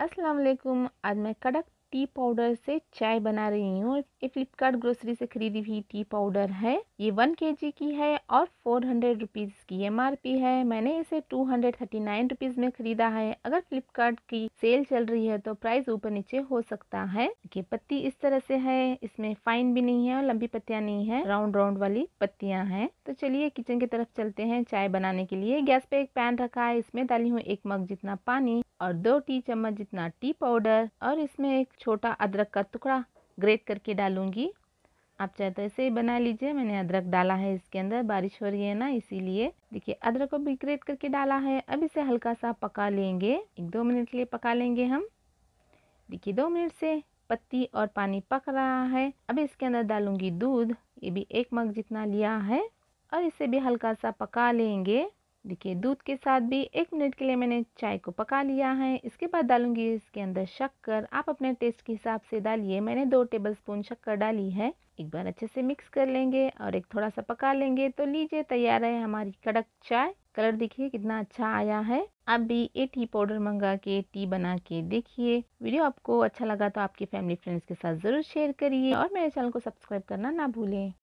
अस्सलाम वालेकुम आज मैं कड़क टी पाउडर से चाय बना रही हूँ ये फ्लिपकार्ट ग्रोसरी से खरीदी हुई टी पाउडर है ये वन के जी की है और फोर हंड्रेड रुपीज़ की एम आर पी है मैंने इसे two hundred thirty nine rupees में खरीदा है अगर फ्लिपकार्ट की सेल चल रही है तो प्राइस ऊपर नीचे हो सकता है ये पत्ती इस तरह से है इसमें फाइन भी नहीं है और लंबी पत्तियाँ नहीं है राउंड राउंड वाली पत्तियाँ हैं तो चलिए किचन की तरफ चलते हैं चाय बनाने के लिए गैस पे एक पैन रखा है इसमें डाली हूँ एक मग जितना पानी और दो टी चम्मच जितना टी पाउडर और इसमें एक छोटा अदरक का टुकड़ा ग्रेट करके डालूंगी आप चाहे तो ऐसे ही बना लीजिए मैंने अदरक डाला है इसके अंदर बारिश हो रही है ना इसीलिए देखिए अदरक को भी ग्रेट करके डाला है अब इसे हल्का सा पका लेंगे एक दो मिनट के लिए पका लेंगे हम देखिए दो मिनट से पत्ती और पानी पक रहा है अब इसके अंदर डालूंगी दूध ये भी एक मग जितना लिया है और इसे भी हल्का सा पका लेंगे देखिए दूध के साथ भी एक मिनट के लिए मैंने चाय को पका लिया है इसके बाद डालूंगी इसके अंदर शक्कर आप अपने टेस्ट के हिसाब से डालिए मैंने दो टेबल स्पून शक्कर डाली है एक बार अच्छे से मिक्स कर लेंगे और एक थोड़ा सा पका लेंगे तो लीजिए तैयार है हमारी कड़क चाय कलर देखिए कितना अच्छा आया है आप भी ये टी पाउडर मंगा के टी बना के देखिए वीडियो आपको अच्छा लगा तो आपकी फैमिली फ्रेंड्स के साथ जरूर शेयर करिए और मेरे चैनल को सब्सक्राइब करना ना भूलें